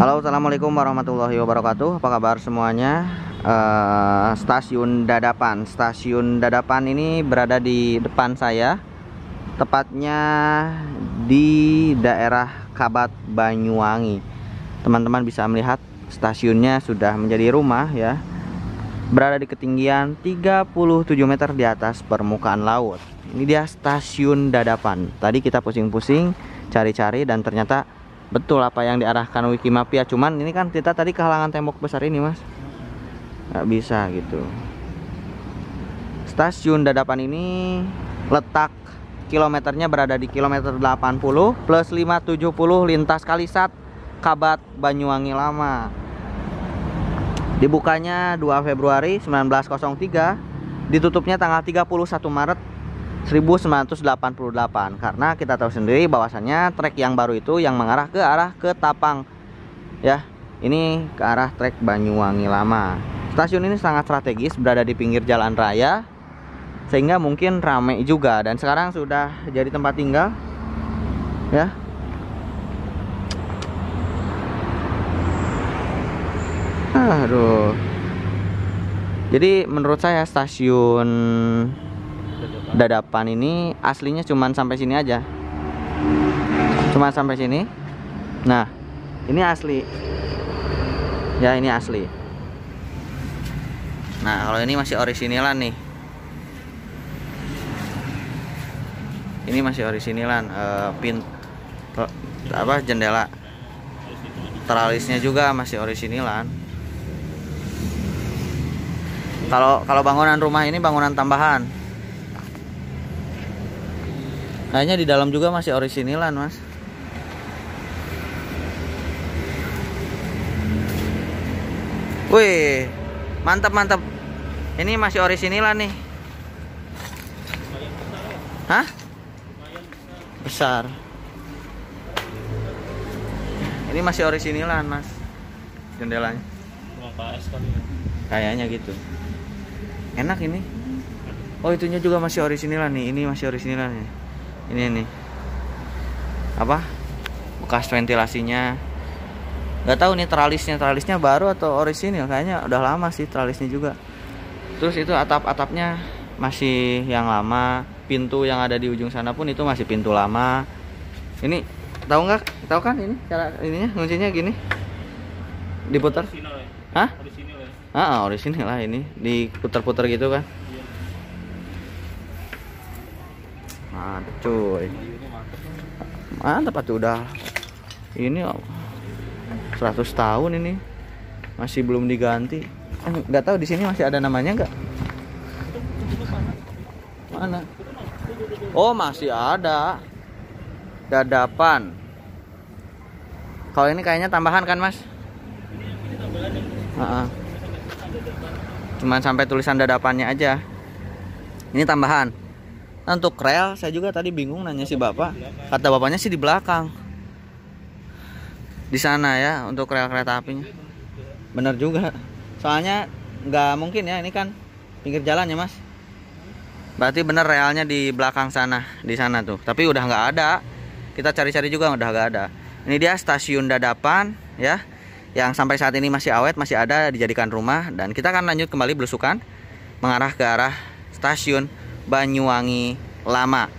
Halo assalamualaikum warahmatullahi wabarakatuh apa kabar semuanya uh, stasiun dadapan stasiun dadapan ini berada di depan saya tepatnya di daerah Kabat Banyuwangi teman-teman bisa melihat stasiunnya sudah menjadi rumah ya berada di ketinggian 37 meter di atas permukaan laut ini dia stasiun dadapan tadi kita pusing-pusing cari-cari dan ternyata betul apa yang diarahkan Wikimapia cuman ini kan kita tadi kehalangan tembok besar ini mas nggak bisa gitu stasiun dadapan ini letak kilometernya berada di kilometer 80 plus 570 lintas Kalisat Kabat Banyuwangi Lama dibukanya 2 Februari 1903 ditutupnya tanggal 31 Maret 1988 karena kita tahu sendiri bahwasannya trek yang baru itu yang mengarah ke arah ke Tapang ya ini ke arah trek Banyuwangi Lama stasiun ini sangat strategis berada di pinggir jalan raya sehingga mungkin ramai juga dan sekarang sudah jadi tempat tinggal ya aduh jadi menurut saya stasiun dadapan ini aslinya cuman sampai sini aja cuma sampai sini nah ini asli ya ini asli nah kalau ini masih orisinilan nih ini masih orisinilan uh, eh, pin eh, apa jendela teralisnya juga masih orisinilan kalau kalau bangunan rumah ini bangunan tambahan Kayaknya di dalam juga masih orisinilan, Mas. Wih, mantap mantap. Ini masih orisinilan nih. Hah? Besar. Ini masih orisinilan, Mas. Jendelanya. Kayaknya gitu. Enak ini. Oh, itunya juga masih orisinilan nih. Ini masih orisinilan nih ini nih apa bekas ventilasinya nggak tahu nih teralisnya teralisnya baru atau orisinil ya? kayaknya udah lama sih teralisnya juga terus itu atap atapnya masih yang lama pintu yang ada di ujung sana pun itu masih pintu lama ini tahu nggak tahu kan ini cara ininya kuncinya gini diputar ya? hah orisinil ah ya? orisinil lah ini diputar-putar gitu kan mantap cuy mantap tuh udah ini 100 tahun ini masih belum diganti eh, nggak tahu di sini masih ada namanya nggak mana oh masih ada dadapan kalau ini kayaknya tambahan kan mas uh cuman sampai tulisan dadapannya aja ini tambahan untuk rel saya juga tadi bingung nanya si bapak. Kata bapaknya sih di belakang. Di sana ya untuk rel kereta apinya. Bener juga. Soalnya nggak mungkin ya ini kan pinggir jalan ya mas. Berarti bener realnya di belakang sana, di sana tuh. Tapi udah nggak ada. Kita cari-cari juga udah nggak ada. Ini dia stasiun Dadapan ya. Yang sampai saat ini masih awet, masih ada dijadikan rumah dan kita akan lanjut kembali belusukan mengarah ke arah stasiun Banyuwangi Lama.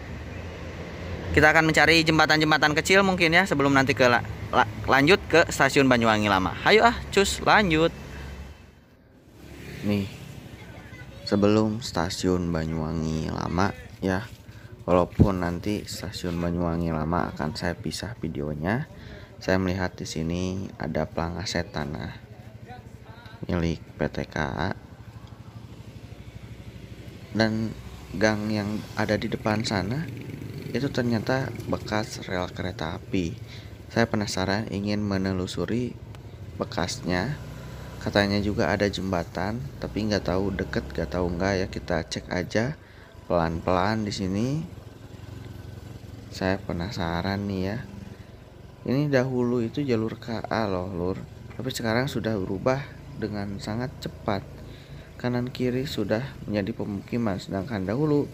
Kita akan mencari jembatan-jembatan kecil mungkin ya sebelum nanti ke la la lanjut ke stasiun Banyuwangi Lama. Hayo ah, cus lanjut. Nih. Sebelum stasiun Banyuwangi Lama ya. Walaupun nanti stasiun Banyuwangi Lama akan saya pisah videonya. Saya melihat di sini ada aset tanah milik PTKA dan gang yang ada di depan sana itu ternyata bekas rel kereta api. Saya penasaran ingin menelusuri bekasnya. Katanya juga ada jembatan, tapi nggak tahu deket, nggak tahu nggak ya kita cek aja pelan-pelan di sini. Saya penasaran nih ya. Ini dahulu itu jalur KA loh, Lur. Tapi sekarang sudah berubah dengan sangat cepat kanan kiri sudah menjadi pemukiman sedangkan dahulu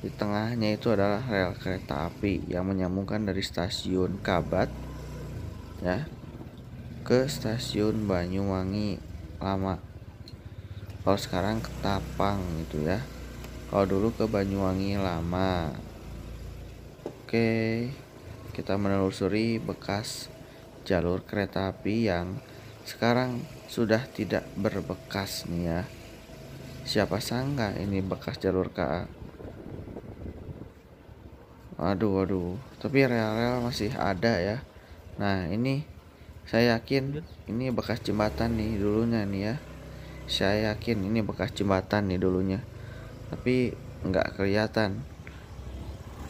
di tengahnya itu adalah rel kereta api yang menyambungkan dari stasiun Kabat ya ke stasiun Banyuwangi lama. Kalau sekarang ke Tapang gitu ya. Kalau dulu ke Banyuwangi lama. Oke, kita menelusuri bekas jalur kereta api yang sekarang sudah tidak berbekas nih ya. Siapa sangka ini bekas jalur KA. Waduh, waduh. Tapi real, rel masih ada ya. Nah, ini saya yakin ini bekas jembatan nih dulunya nih ya. Saya yakin ini bekas jembatan nih dulunya. Tapi nggak kelihatan.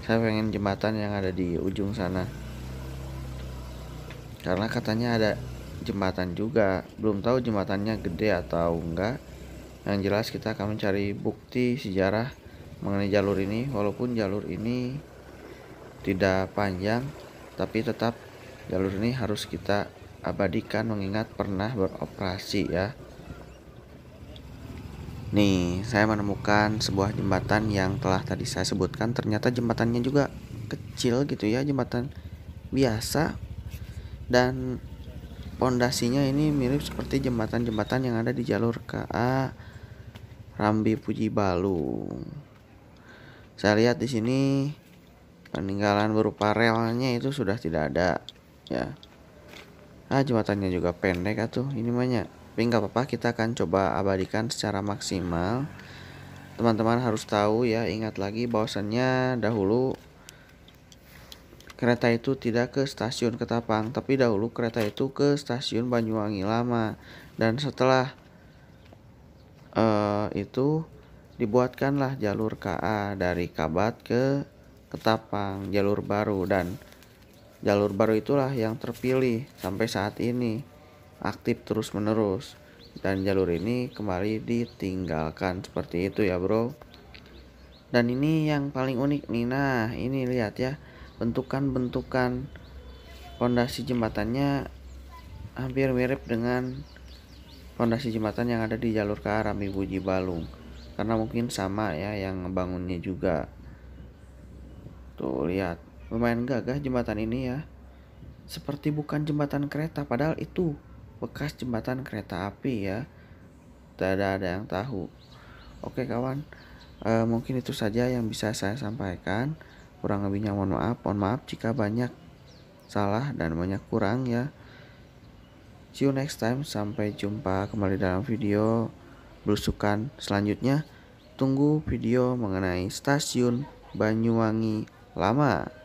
Saya pengen jembatan yang ada di ujung sana. Karena katanya ada jembatan juga. Belum tahu jembatannya gede atau enggak yang jelas kita akan mencari bukti sejarah mengenai jalur ini walaupun jalur ini tidak panjang tapi tetap jalur ini harus kita abadikan mengingat pernah beroperasi ya. Nih, saya menemukan sebuah jembatan yang telah tadi saya sebutkan. Ternyata jembatannya juga kecil gitu ya, jembatan biasa. Dan pondasinya ini mirip seperti jembatan-jembatan yang ada di jalur KA Rambi Puji Balung. Saya lihat di sini peninggalan berupa relnya itu sudah tidak ada ya. Ah jembatannya juga pendek atuh ini banyak. Tapi nggak apa-apa kita akan coba abadikan secara maksimal. Teman-teman harus tahu ya ingat lagi bahwasannya dahulu Kereta itu tidak ke stasiun Ketapang, tapi dahulu kereta itu ke stasiun Banyuwangi Lama. Dan setelah uh, itu dibuatkanlah jalur KA dari Kabat ke Ketapang, jalur baru dan jalur baru itulah yang terpilih sampai saat ini aktif terus-menerus dan jalur ini kembali ditinggalkan seperti itu ya, Bro. Dan ini yang paling unik nih. Nah, ini lihat ya, bentukan-bentukan pondasi jembatannya hampir mirip dengan fondasi jembatan yang ada di jalur ke arah Mibuji Balung karena mungkin sama ya yang bangunnya juga tuh lihat lumayan gagah jembatan ini ya seperti bukan jembatan kereta padahal itu bekas jembatan kereta api ya tidak ada yang tahu oke kawan e, mungkin itu saja yang bisa saya sampaikan kurang lebihnya mohon maaf mohon maaf jika banyak salah dan banyak kurang ya See you next time. Sampai jumpa kembali dalam video belusukan selanjutnya. Tunggu video mengenai stasiun Banyuwangi lama.